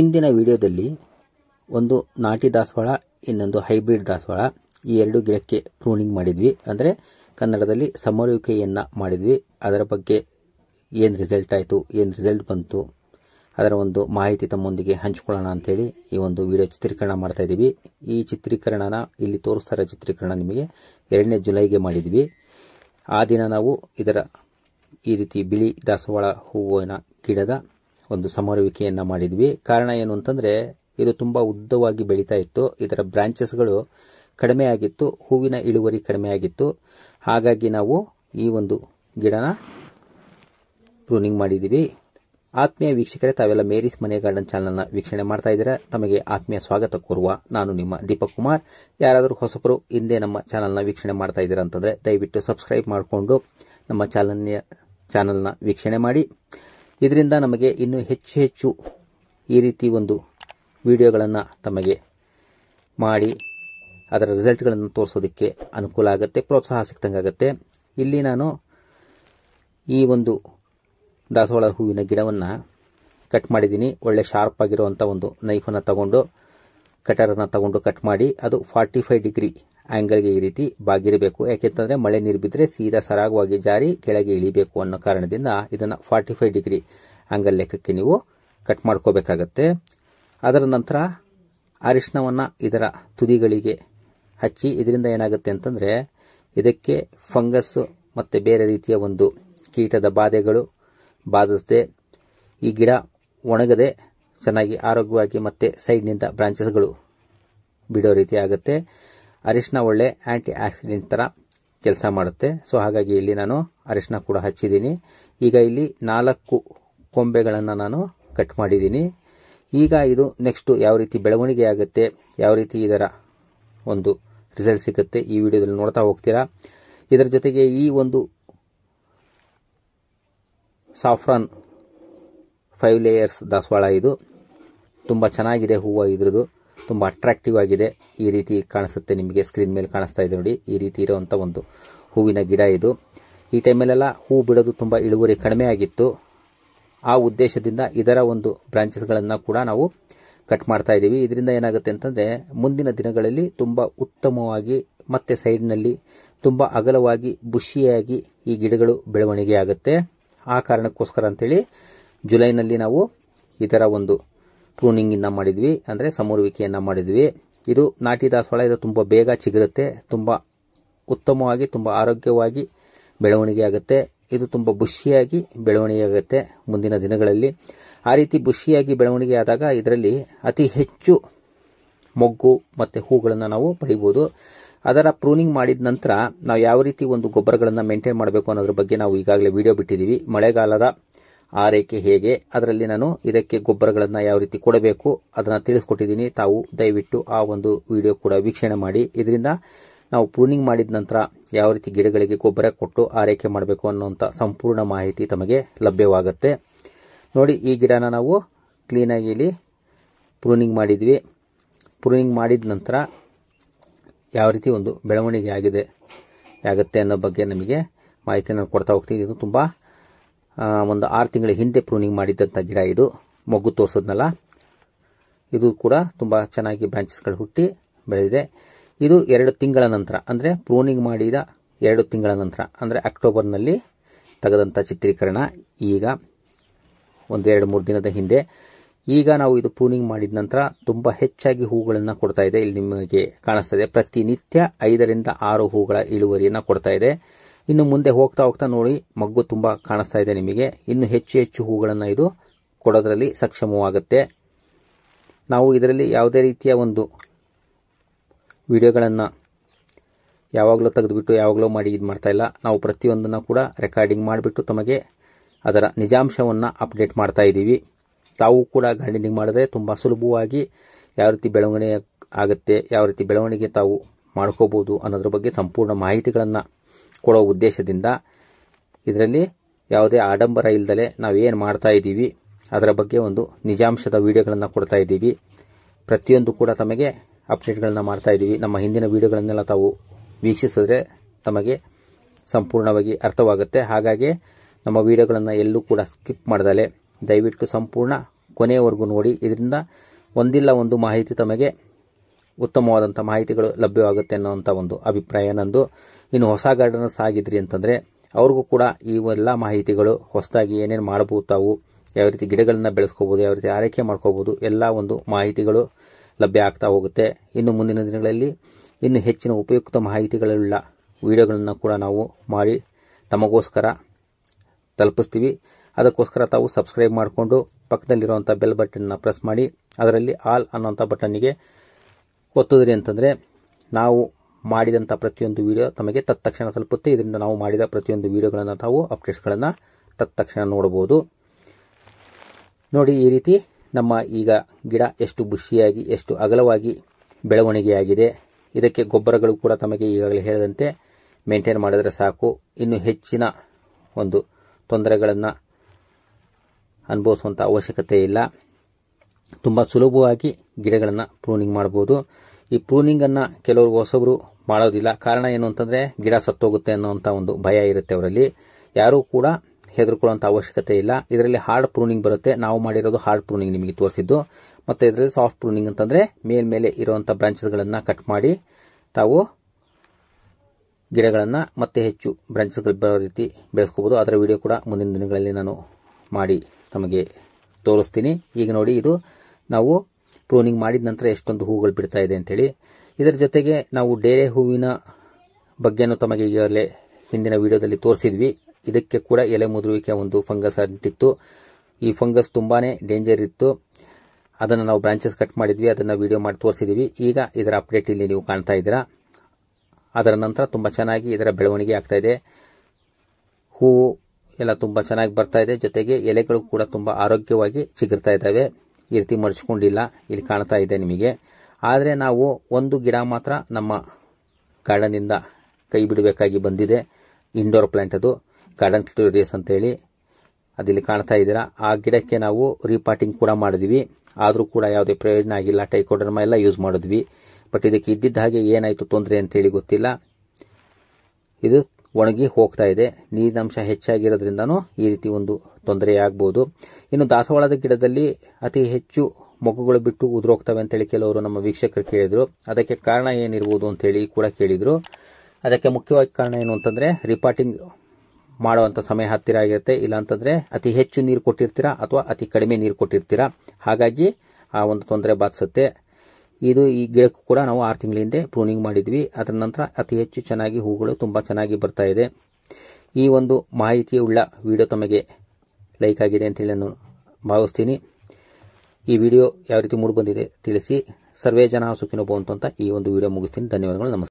ಇಂದಿನ ವಿಡಿಯೋದಲ್ಲಿ ಒಂದು ನಾಟಿ ದಾಸವಾಳ ಇನ್ನೊಂದು ಹೈಬ್ರಿಡ್ ದಾಸವಾಳ ಈ ಎರಡು ಗಿಡಕ್ಕೆ ಪ್ರೂನಿಂಗ್ ಮಾಡಿದ್ವಿ ಅಂದರೆ ಕನ್ನಡದಲ್ಲಿ ಸಮರುವಿಕೆಯನ್ನು ಮಾಡಿದ್ವಿ ಅದರ ಬಗ್ಗೆ ಏನು ರಿಸಲ್ಟ್ ಆಯಿತು ಏನು ರಿಸಲ್ಟ್ ಬಂತು ಅದರ ಒಂದು ಮಾಹಿತಿ ತಮ್ಮೊಂದಿಗೆ ಹಂಚಿಕೊಳ್ಳೋಣ ಅಂಥೇಳಿ ಈ ಒಂದು ವಿಡಿಯೋ ಚಿತ್ರೀಕರಣ ಮಾಡ್ತಾಯಿದ್ದೀವಿ ಈ ಚಿತ್ರೀಕರಣನ ಇಲ್ಲಿ ತೋರಿಸ್ತಾರ ಚಿತ್ರೀಕರಣ ನಿಮಗೆ ಎರಡನೇ ಜುಲೈಗೆ ಮಾಡಿದ್ವಿ ಆ ದಿನ ನಾವು ಇದರ ಈ ರೀತಿ ಬಿಳಿ ದಾಸವಾಳ ಹೂವಿನ ಗಿಡದ ಒಂದು ಸಮರುವಿಕೆಯನ್ನು ಮಾಡಿದ್ವಿ ಕಾರಣ ಏನು ಅಂತಂದರೆ ಇದು ತುಂಬ ಉದ್ದವಾಗಿ ಬೆಳೀತಾ ಇತ್ತು ಇದರ ಬ್ರಾಂಚಸ್ಗಳು ಕಡಿಮೆ ಆಗಿತ್ತು ಹೂವಿನ ಇಳುವರಿ ಕಡಿಮೆ ಆಗಿತ್ತು ಹಾಗಾಗಿ ನಾವು ಈ ಒಂದು ಗಿಡನ ಪ್ರೂನಿಂಗ್ ಮಾಡಿದ್ದೀವಿ ಆತ್ಮೀಯ ವೀಕ್ಷಕರೇ ತಾವೆಲ್ಲ ಮೇರಿಸ್ ಮನೆ ಗಾರ್ಡನ್ ಚಾನಲ್ನ ವೀಕ್ಷಣೆ ಮಾಡ್ತಾ ಇದ್ದೀರಾ ತಮಗೆ ಆತ್ಮೀಯ ಸ್ವಾಗತ ಕೋರುವ ನಾನು ನಿಮ್ಮ ದೀಪಕ್ ಕುಮಾರ್ ಯಾರಾದರೂ ಹೊಸಬರು ಹಿಂದೆ ನಮ್ಮ ಚಾನಲ್ನ ವೀಕ್ಷಣೆ ಮಾಡ್ತಾ ಇದ್ದೀರಾ ಅಂತಂದರೆ ದಯವಿಟ್ಟು ಸಬ್ಸ್ಕ್ರೈಬ್ ಮಾಡಿಕೊಂಡು ನಮ್ಮ ಚಾನಲ್ನ ಚಾನಲ್ನ ವೀಕ್ಷಣೆ ಮಾಡಿ ಇದರಿಂದ ನಮಗೆ ಇನ್ನು ಹೆಚ್ಚು ಹೆಚ್ಚು ಈ ರೀತಿ ಒಂದು ವಿಡಿಯೋಗಳನ್ನು ತಮಗೆ ಮಾಡಿ ಅದರ ರಿಸಲ್ಟ್ಗಳನ್ನು ತೋರಿಸೋದಕ್ಕೆ ಅನುಕೂಲ ಆಗುತ್ತೆ ಪ್ರೋತ್ಸಾಹ ಸಿಕ್ಕಂಗೆ ಆಗುತ್ತೆ ಇಲ್ಲಿ ನಾನು ಈ ಒಂದು ದಾಸವಾಳ ಹೂವಿನ ಗಿಡವನ್ನು ಕಟ್ ಮಾಡಿದ್ದೀನಿ ಒಳ್ಳೆ ಶಾರ್ಪ್ ಆಗಿರುವಂಥ ಒಂದು ನೈಫನ್ನು ತಗೊಂಡು ಕಟರನ್ನು ತಗೊಂಡು ಕಟ್ ಮಾಡಿ ಅದು ಫಾರ್ಟಿ ಫೈವ್ ಡಿಗ್ರಿ ಆ್ಯಂಗಲ್ಗೆ ಈ ರೀತಿ ಬಾಗಿರಬೇಕು ಯಾಕೆಂತಂದರೆ ಮಳೆ ನೀರು ಬಿದ್ದರೆ ಸೀದಾ ಸರಾಗವಾಗಿ ಜಾರಿ ಕೆಳಗೆ ಇಳಿಬೇಕು ಅನ್ನೋ ಕಾರಣದಿಂದ ಇದನ್ನು ಫಾರ್ಟಿ ಫೈವ್ ಡಿಗ್ರಿ ಆ್ಯಂಗಲ್ ಲೆಕ್ಕಕ್ಕೆ ನೀವು ಕಟ್ ಮಾಡ್ಕೋಬೇಕಾಗತ್ತೆ ಅದರ ನಂತರ ಅರಿಶಿನವನ್ನು ಇದರ ತುದಿಗಳಿಗೆ ಹಚ್ಚಿ ಇದರಿಂದ ಏನಾಗುತ್ತೆ ಅಂತಂದರೆ ಇದಕ್ಕೆ ಫಂಗಸ್ಸು ಮತ್ತು ಬೇರೆ ರೀತಿಯ ಒಂದು ಕೀಟದ ಬಾಧೆಗಳು ಬಾಧಿಸದೆ ಈ ಗಿಡ ಒಣಗದೆ ಚೆನ್ನಾಗಿ ಆರೋಗ್ಯವಾಗಿ ಮತ್ತು ಸೈಡ್ನಿಂದ ಬ್ರಾಂಚಸ್ಗಳು ಬಿಡೋ ರೀತಿ ಆಗುತ್ತೆ ಅರಿಶಿನ ಒಳ್ಳೆ ಆ್ಯಂಟಿ ಆಕ್ಸಿಡೆಂಟ್ ಥರ ಕೆಲಸ ಮಾಡುತ್ತೆ ಸೊ ಹಾಗಾಗಿ ಇಲ್ಲಿ ನಾನು ಅರಿಶಿನ ಕೂಡ ಹಚ್ಚಿದ್ದೀನಿ ಈಗ ಇಲ್ಲಿ ನಾಲ್ಕು ಕೊಂಬೆಗಳನ್ನು ನಾನು ಕಟ್ ಮಾಡಿದ್ದೀನಿ ಈಗ ಇದು ನೆಕ್ಸ್ಟು ಯಾವ ರೀತಿ ಬೆಳವಣಿಗೆ ಆಗುತ್ತೆ ಯಾವ ರೀತಿ ಇದರ ಒಂದು ರಿಸಲ್ಟ್ ಸಿಗುತ್ತೆ ಈ ವಿಡಿಯೋದಲ್ಲಿ ನೋಡ್ತಾ ಹೋಗ್ತೀರಾ ಇದರ ಜೊತೆಗೆ ಈ ಒಂದು ಸಾಫ್ರಾನ್ ಫೈವ್ ಲೇಯರ್ಸ್ ದಾಸವಾಳ ಇದು ತುಂಬ ಚೆನ್ನಾಗಿದೆ ಹೂವು ಇದ್ರದ್ದು ತುಂಬ ಅಟ್ರಾಕ್ಟಿವ್ ಆಗಿದೆ ಈ ರೀತಿ ಕಾಣಿಸುತ್ತೆ ನಿಮಗೆ ಸ್ಕ್ರೀನ್ ಮೇಲೆ ಕಾಣಿಸ್ತಾ ಇದೆ ನೋಡಿ ಈ ರೀತಿ ಇರುವಂಥ ಒಂದು ಹೂವಿನ ಗಿಡ ಇದು ಈ ಟೈಮಲ್ಲೆಲ್ಲ ಹೂ ಬಿಡೋದು ತುಂಬ ಇಳುವರಿ ಕಡಿಮೆ ಆಗಿತ್ತು ಆ ಉದ್ದೇಶದಿಂದ ಇದರ ಒಂದು ಬ್ರಾಂಚಸ್ಗಳನ್ನು ಕೂಡ ನಾವು ಕಟ್ ಮಾಡ್ತಾ ಇದ್ದೀವಿ ಇದರಿಂದ ಏನಾಗುತ್ತೆ ಅಂತಂದರೆ ಮುಂದಿನ ದಿನಗಳಲ್ಲಿ ತುಂಬ ಉತ್ತಮವಾಗಿ ಮತ್ತು ಸೈಡ್ನಲ್ಲಿ ತುಂಬ ಅಗಲವಾಗಿ ಬುಷಿಯಾಗಿ ಈ ಗಿಡಗಳು ಬೆಳವಣಿಗೆ ಆಗುತ್ತೆ ಆ ಕಾರಣಕ್ಕೋಸ್ಕರ ಅಂತೇಳಿ ಜುಲೈನಲ್ಲಿ ನಾವು ಇದರ ಒಂದು ಪ್ರೂನಿಂಗನ್ನು ಮಾಡಿದ್ವಿ ಅಂದರೆ ಸಮರುವಿಕೆಯನ್ನು ಮಾಡಿದ್ವಿ ಇದು ನಾಟಿ ದಾಸವಾಳ ಇದು ತುಂಬ ಬೇಗ ಚಿಗುರುತ್ತೆ ತುಂಬ ಉತ್ತಮವಾಗಿ ತುಂಬ ಆರೋಗ್ಯವಾಗಿ ಬೆಳವಣಿಗೆ ಆಗುತ್ತೆ ಇದು ತುಂಬ ಬುಷಿಯಾಗಿ ಬೆಳವಣಿಗೆ ಆಗುತ್ತೆ ಮುಂದಿನ ದಿನಗಳಲ್ಲಿ ಆ ರೀತಿ ಬುಷಿಯಾಗಿ ಬೆಳವಣಿಗೆ ಆದಾಗ ಇದರಲ್ಲಿ ಅತಿ ಹೆಚ್ಚು ಮೊಗ್ಗು ಮತ್ತು ಹೂಗಳನ್ನು ನಾವು ಪಡಿಬೋದು ಅದರ ಪ್ರೂನಿಂಗ್ ಮಾಡಿದ ನಂತರ ನಾವು ಯಾವ ರೀತಿ ಒಂದು ಗೊಬ್ಬರಗಳನ್ನು ಮೇಂಟೈನ್ ಮಾಡಬೇಕು ಅನ್ನೋದ್ರ ಬಗ್ಗೆ ನಾವು ಈಗಾಗಲೇ ವಿಡಿಯೋ ಬಿಟ್ಟಿದ್ದೀವಿ ಮಳೆಗಾಲದ ಆ ರೇಖೆ ಹೇಗೆ ಅದರಲ್ಲಿ ನಾನು ಇದಕ್ಕೆ ಗೊಬ್ಬರಗಳನ್ನು ಯಾವ ರೀತಿ ಕೊಡಬೇಕು ಅದನ್ನು ತಿಳಿಸ್ಕೊಟ್ಟಿದ್ದೀನಿ ತಾವು ದಯವಿಟ್ಟು ಆ ಒಂದು ವಿಡಿಯೋ ಕೂಡ ವೀಕ್ಷಣೆ ಮಾಡಿ ಇದರಿಂದ ನಾವು ಪ್ರೂನಿಂಗ್ ಮಾಡಿದ ನಂತರ ಯಾವ ರೀತಿ ಗಿಡಗಳಿಗೆ ಗೊಬ್ಬರ ಕೊಟ್ಟು ಆರೈಕೆ ಮಾಡಬೇಕು ಅನ್ನುವಂಥ ಸಂಪೂರ್ಣ ಮಾಹಿತಿ ತಮಗೆ ಲಭ್ಯವಾಗುತ್ತೆ ನೋಡಿ ಈ ಗಿಡನ ನಾವು ಕ್ಲೀನಾಗಿ ಇಲ್ಲಿ ಪ್ರೂನಿಂಗ್ ಮಾಡಿದ್ವಿ ಪ್ರೂನಿಂಗ್ ಮಾಡಿದ ನಂತರ ಯಾವ ರೀತಿ ಒಂದು ಬೆಳವಣಿಗೆ ಆಗಿದೆ ಆಗುತ್ತೆ ಅನ್ನೋ ಬಗ್ಗೆ ನಮಗೆ ಮಾಹಿತಿಯನ್ನು ಕೊಡ್ತಾ ಹೋಗ್ತೀನಿ ಇದು ತುಂಬ ಒಂದು ಆರು ತಿಂಗಳ ಹಿಂದೆ ಪ್ರೂನಿಂಗ್ ಮಾಡಿದ್ದಂಥ ಗಿಡ ಇದು ಮಗ್ಗು ತೋರಿಸೋದ್ನಲ್ಲ ಇದು ಕೂಡ ತುಂಬ ಚೆನ್ನಾಗಿ ಬ್ರಾಂಚಸ್ಗಳು ಹುಟ್ಟಿ ಬೆಳೆದಿದೆ ಇದು ಎರಡು ತಿಂಗಳ ನಂತರ ಅಂದರೆ ಪ್ರೂನಿಂಗ್ ಮಾಡಿದ ಎರಡು ತಿಂಗಳ ನಂತರ ಅಂದರೆ ಅಕ್ಟೋಬರ್ನಲ್ಲಿ ತೆಗೆದಂಥ ಚಿತ್ರೀಕರಣ ಈಗ ಒಂದು ಎರಡು ಮೂರು ದಿನದ ಹಿಂದೆ ಈಗ ನಾವು ಇದು ಪ್ರೂನಿಂಗ್ ಮಾಡಿದ ನಂತರ ತುಂಬ ಹೆಚ್ಚಾಗಿ ಹೂಗಳನ್ನು ಕೊಡ್ತಾ ಇದೆ ಇಲ್ಲಿ ನಿಮಗೆ ಕಾಣಿಸ್ತಾ ಇದೆ ಪ್ರತಿನಿತ್ಯ ಐದರಿಂದ ಆರು ಹೂಗಳ ಇಳುವರಿಯನ್ನು ಕೊಡ್ತಾ ಇದೆ ಇನ್ನು ಮುಂದೆ ಹೋಗ್ತಾ ಹೋಗ್ತಾ ನೋಡಿ ಮಗ್ಗು ತುಂಬ ಕಾಣಿಸ್ತಾ ಇದೆ ನಿಮಗೆ ಇನ್ನು ಹೆಚ್ಚು ಹೆಚ್ಚು ಹೂಗಳನ್ನು ಇದು ಕೊಡೋದರಲ್ಲಿ ಸಕ್ಷಮವಾಗುತ್ತೆ ನಾವು ಇದರಲ್ಲಿ ಯಾವುದೇ ರೀತಿಯ ಒಂದು ವಿಡಿಯೋಗಳನ್ನು ಯಾವಾಗಲೂ ತೆಗೆದುಬಿಟ್ಟು ಯಾವಾಗಲೂ ಮಾಡಿ ಇದು ಮಾಡ್ತಾಯಿಲ್ಲ ನಾವು ಪ್ರತಿಯೊಂದನ್ನು ಕೂಡ ರೆಕಾರ್ಡಿಂಗ್ ಮಾಡಿಬಿಟ್ಟು ತಮಗೆ ಅದರ ನಿಜಾಂಶವನ್ನು ಅಪ್ಡೇಟ್ ಮಾಡ್ತಾ ಇದ್ದೀವಿ ತಾವು ಕೂಡ ಗಾರ್ಡನಿಂಗ್ ಮಾಡಿದ್ರೆ ತುಂಬ ಸುಲಭವಾಗಿ ಯಾವ ರೀತಿ ಬೆಳವಣಿಗೆ ಆಗುತ್ತೆ ಯಾವ ರೀತಿ ಬೆಳವಣಿಗೆ ತಾವು ಮಾಡ್ಕೋಬೋದು ಅನ್ನೋದ್ರ ಬಗ್ಗೆ ಸಂಪೂರ್ಣ ಮಾಹಿತಿಗಳನ್ನು ಕೊಡೋ ಉದ್ದೇಶದಿಂದ ಇದರಲ್ಲಿ ಯಾವುದೇ ಆಡಂಬರ ಇಲ್ಲದಲೇ ನಾವು ಏನು ಮಾಡ್ತಾ ಇದ್ದೀವಿ ಅದರ ಬಗ್ಗೆ ಒಂದು ನಿಜಾಂಶದ ವಿಡಿಯೋಗಳನ್ನು ಕೊಡ್ತಾ ಇದ್ದೀವಿ ಪ್ರತಿಯೊಂದು ಕೂಡ ತಮಗೆ ಅಪ್ಡೇಟ್ಗಳನ್ನು ಮಾಡ್ತಾ ಇದ್ದೀವಿ ನಮ್ಮ ಹಿಂದಿನ ವಿಡಿಯೋಗಳನ್ನೆಲ್ಲ ತಾವು ವೀಕ್ಷಿಸಿದ್ರೆ ತಮಗೆ ಸಂಪೂರ್ಣವಾಗಿ ಅರ್ಥವಾಗುತ್ತೆ ಹಾಗಾಗಿ ನಮ್ಮ ವಿಡಿಯೋಗಳನ್ನು ಎಲ್ಲೂ ಕೂಡ ಸ್ಕಿಪ್ ಮಾಡ್ದಲೆ ದಯವಿಟ್ಟು ಸಂಪೂರ್ಣ ಕೊನೆಯವರೆಗೂ ನೋಡಿ ಇದರಿಂದ ಒಂದಿಲ್ಲ ಒಂದು ಮಾಹಿತಿ ತಮಗೆ ಉತ್ತಮವಾದಂಥ ಮಾಹಿತಿಗಳು ಲಭ್ಯವಾಗುತ್ತೆ ಅನ್ನೋವಂಥ ಒಂದು ಅಭಿಪ್ರಾಯ ನಂದು ಇನ್ನು ಹೊಸ ಗಾರ್ಡನರ್ಸ್ ಆಗಿದ್ರಿ ಅಂತಂದರೆ ಅವ್ರಿಗೂ ಕೂಡ ಈ ಎಲ್ಲ ಮಾಹಿತಿಗಳು ಹೊಸದಾಗಿ ಏನೇನು ಮಾಡ್ಬೋದು ತಾವು ಯಾವ ರೀತಿ ಗಿಡಗಳನ್ನು ಬೆಳೆಸ್ಕೋಬೋದು ಯಾವ ರೀತಿ ಆರೈಕೆ ಮಾಡ್ಕೋಬೋದು ಎಲ್ಲ ಒಂದು ಮಾಹಿತಿಗಳು ಲಭ್ಯ ಆಗ್ತಾ ಹೋಗುತ್ತೆ ಇನ್ನು ಮುಂದಿನ ದಿನಗಳಲ್ಲಿ ಇನ್ನು ಹೆಚ್ಚಿನ ಉಪಯುಕ್ತ ಮಾಹಿತಿಗಳುಳ್ಳ ವಿಡಿಯೋಗಳನ್ನು ಕೂಡ ನಾವು ಮಾಡಿ ತಮಗೋಸ್ಕರ ತಲುಪಿಸ್ತೀವಿ ಅದಕ್ಕೋಸ್ಕರ ತಾವು ಸಬ್ಸ್ಕ್ರೈಬ್ ಮಾಡಿಕೊಂಡು ಪಕ್ಕದಲ್ಲಿರುವಂಥ ಬೆಲ್ ಬಟನ್ನ ಪ್ರೆಸ್ ಮಾಡಿ ಅದರಲ್ಲಿ ಆಲ್ ಅನ್ನೋಂಥ ಬಟನ್ನಿಗೆ ಒತ್ತದ್ರಿ ಅಂತಂದರೆ ನಾವು ಮಾಡಿದಂಥ ಪ್ರತಿಯೊಂದು ವೀಡಿಯೋ ತಮಗೆ ತತ್ಕ್ಷಣ ತಲುಪುತ್ತೆ ಇದರಿಂದ ನಾವು ಮಾಡಿದ ಪ್ರತಿಯೊಂದು ವೀಡಿಯೋಗಳನ್ನು ನಾವು ಅಪ್ಡೇಟ್ಸ್ಗಳನ್ನು ತತ್ಕ್ಷಣ ನೋಡಬಹುದು ನೋಡಿ ಈ ರೀತಿ ನಮ್ಮ ಈಗ ಗಿಡ ಎಷ್ಟು ಬುಷಿಯಾಗಿ ಎಷ್ಟು ಅಗಲವಾಗಿ ಬೆಳವಣಿಗೆಯಾಗಿದೆ ಇದಕ್ಕೆ ಗೊಬ್ಬರಗಳು ಕೂಡ ತಮಗೆ ಈಗಾಗಲೇ ಹೇಳಿದಂತೆ ಮೇಂಟೈನ್ ಮಾಡಿದರೆ ಸಾಕು ಇನ್ನು ಹೆಚ್ಚಿನ ಒಂದು ತೊಂದರೆಗಳನ್ನು ಅನುಭವಿಸುವಂಥ ಅವಶ್ಯಕತೆ ಇಲ್ಲ ತುಂಬ ಸುಲಭವಾಗಿ ಗಿಡಗಳನ್ನು ಪ್ರೂನಿಂಗ್ ಮಾಡ್ಬೋದು ಈ ಪ್ರೂನಿಂಗನ್ನು ಕೆಲವರು ಹೊಸಬ್ರು ಮಾಡೋದಿಲ್ಲ ಕಾರಣ ಏನು ಅಂತಂದರೆ ಗಿಡ ಸತ್ತೋಗುತ್ತೆ ಅನ್ನೋವಂಥ ಒಂದು ಭಯ ಇರುತ್ತೆ ಅವರಲ್ಲಿ ಯಾರೂ ಕೂಡ ಹೆದರ್ಕೊಳ್ಳೋಂಥ ಅವಶ್ಯಕತೆ ಇಲ್ಲ ಇದರಲ್ಲಿ ಹಾರ್ಡ್ ಪ್ರೂನಿಂಗ್ ಬರುತ್ತೆ ನಾವು ಮಾಡಿರೋದು ಹಾರ್ಡ್ ಪ್ರೂನಿಂಗ್ ನಿಮಗೆ ತೋರಿಸಿದ್ದು ಮತ್ತು ಇದರಲ್ಲಿ ಸಾಫ್ಟ್ ಪ್ರೂನಿಂಗ್ ಅಂತಂದರೆ ಮೇಲ್ಮೇಲೆ ಇರುವಂಥ ಬ್ರಾಂಚಸ್ಗಳನ್ನು ಕಟ್ ಮಾಡಿ ತಾವು ಗಿಡಗಳನ್ನು ಮತ್ತೆ ಹೆಚ್ಚು ಬ್ರಾಂಚಸ್ಗಳು ಬರೋ ರೀತಿ ಬೆಳೆಸ್ಕೋಬೋದು ಅದರ ವಿಡಿಯೋ ಕೂಡ ಮುಂದಿನ ದಿನಗಳಲ್ಲಿ ನಾನು ಮಾಡಿ ತಮಗೆ ತೋರಿಸ್ತೀನಿ ಈಗ ನೋಡಿ ಇದು ನಾವು ಪ್ರೂನಿಂಗ್ ಮಾಡಿದ ನಂತರ ಎಷ್ಟೊಂದು ಹೂಗಳು ಬಿಡ್ತಾ ಇದೆ ಅಂಥೇಳಿ ಇದರ ಜೊತೆಗೆ ನಾವು ಡೇರೆ ಹೂವಿನ ಬಗ್ಗೆನೂ ತಮಗೆ ಈಗಾಗಲೇ ಹಿಂದಿನ ವಿಡಿಯೋದಲ್ಲಿ ತೋರಿಸಿದ್ವಿ ಇದಕ್ಕೆ ಕೂಡ ಎಲೆ ಮುದುರುವಿಕೆ ಒಂದು ಫಂಗಸ್ ಅಂಟಿತ್ತು ಈ ಫಂಗಸ್ ತುಂಬಾ ಡೇಂಜರ್ ಇತ್ತು ಅದನ್ನು ನಾವು ಬ್ರಾಂಚಸ್ ಕಟ್ ಮಾಡಿದ್ವಿ ಅದನ್ನು ವಿಡಿಯೋ ಮಾಡಿ ತೋರಿಸಿದ್ವಿ ಈಗ ಇದರ ಅಪ್ಡೇಟ್ ಇಲ್ಲಿ ನೀವು ಕಾಣ್ತಾ ಇದ್ದೀರಾ ಅದರ ನಂತರ ತುಂಬ ಚೆನ್ನಾಗಿ ಇದರ ಬೆಳವಣಿಗೆ ಆಗ್ತಾ ಇದೆ ಹೂವು ಎಲ್ಲ ತುಂಬ ಚೆನ್ನಾಗಿ ಬರ್ತಾ ಇದೆ ಜೊತೆಗೆ ಎಲೆಗಳು ಕೂಡ ತುಂಬ ಆರೋಗ್ಯವಾಗಿ ಚಿಗುರ್ತಾ ಇದ್ದಾವೆ ಈ ರೀತಿ ಮರ್ಚ್ಕೊಂಡಿಲ್ಲ ಇಲ್ಲಿ ಕಾಣ್ತಾ ಇದೆ ನಿಮಗೆ ಆದರೆ ನಾವು ಒಂದು ಗಿಡ ಮಾತ್ರ ನಮ್ಮ ಗಾರ್ಡನಿಂದ ಕೈ ಬಿಡಬೇಕಾಗಿ ಬಂದಿದೆ ಇಂಡೋರ್ ಪ್ಲಾಂಟ್ ಅದು ಗಾರ್ಡನ್ ಕ್ಲೋರಿಯಸ್ ಅಂತೇಳಿ ಅದಿಲ್ಲಿ ಕಾಣ್ತಾ ಇದ್ದೀರಾ ಆ ಗಿಡಕ್ಕೆ ನಾವು ರೀಪಾಟಿಂಗ್ ಕೂಡ ಮಾಡಿದ್ವಿ ಆದರೂ ಕೂಡ ಯಾವುದೇ ಪ್ರಯೋಜನ ಆಗಿಲ್ಲ ಟೈಕೋಡರ್ಮ ಎಲ್ಲ ಯೂಸ್ ಮಾಡಿದ್ವಿ ಬಟ್ ಇದಕ್ಕೆ ಇದ್ದಿದ್ದ ಹಾಗೆ ಏನಾಯಿತು ತೊಂದರೆ ಅಂತೇಳಿ ಗೊತ್ತಿಲ್ಲ ಇದು ಒಣಗಿ ಹೋಗ್ತಾ ಇದೆ ನೀರಿನಂಶ ಹೆಚ್ಚಾಗಿರೋದ್ರಿಂದನೂ ಈ ರೀತಿ ಒಂದು ತೊಂದರೆ ಆಗ್ಬೋದು ಇನ್ನು ದಾಸವಾಳದ ಗಿಡದಲ್ಲಿ ಅತಿ ಹೆಚ್ಚು ಮೊಗ್ಗುಗಳು ಬಿಟ್ಟು ಉದುರೋಗ್ತವೆ ಅಂತೇಳಿ ಕೆಲವರು ನಮ್ಮ ವೀಕ್ಷಕರು ಕೇಳಿದರು ಅದಕ್ಕೆ ಕಾರಣ ಏನಿರ್ಬೋದು ಅಂತೇಳಿ ಕೂಡ ಕೇಳಿದರು ಅದಕ್ಕೆ ಮುಖ್ಯವಾಗಿ ಕಾರಣ ಏನು ಅಂತಂದರೆ ರಿಪಾರ್ಟಿಂಗ್ ಮಾಡುವಂಥ ಸಮಯ ಹತ್ತಿರ ಆಗಿರುತ್ತೆ ಇಲ್ಲ ಅಂತಂದರೆ ಅತಿ ಹೆಚ್ಚು ನೀರು ಕೊಟ್ಟಿರ್ತೀರಾ ಅಥವಾ ಅತಿ ಕಡಿಮೆ ನೀರು ಕೊಟ್ಟಿರ್ತೀರಾ ಹಾಗಾಗಿ ಆ ಒಂದು ತೊಂದರೆ ಬಾಧಿಸುತ್ತೆ ಇದು ಈ ಗಿಡಕ್ಕೂ ಕೂಡ ನಾವು ಆರು ತಿಂಗಳ ಹಿಂದೆ ಪ್ರೂನಿಂಗ್ ಮಾಡಿದ್ವಿ ಅದರ ನಂತರ ಅತಿ ಹೆಚ್ಚು ಚೆನ್ನಾಗಿ ಹೂಗಳು ತುಂಬ ಚೆನ್ನಾಗಿ ಬರ್ತಾ ಇದೆ ಈ ಒಂದು ಮಾಹಿತಿ ಉಳ್ಳ ವಿಡಿಯೋ ತಮಗೆ ಲೈಕ್ ಆಗಿದೆ ಅಂತೇಳಿ ನಾನು ಭಾವಿಸ್ತೀನಿ ಈ ವಿಡಿಯೋ ಯಾವ ರೀತಿ ಮೂಡಿ ಬಂದಿದೆ ತಿಳಿಸಿ ಸರ್ವೇ ಜನ ಸುಖಿನೋಭವಂತು ಅಂತ ಈ ಒಂದು ವಿಡಿಯೋ ಮುಗಿಸ್ತೀನಿ ಧನ್ಯವಾದಗಳು ನಮಸ್ಕಾರ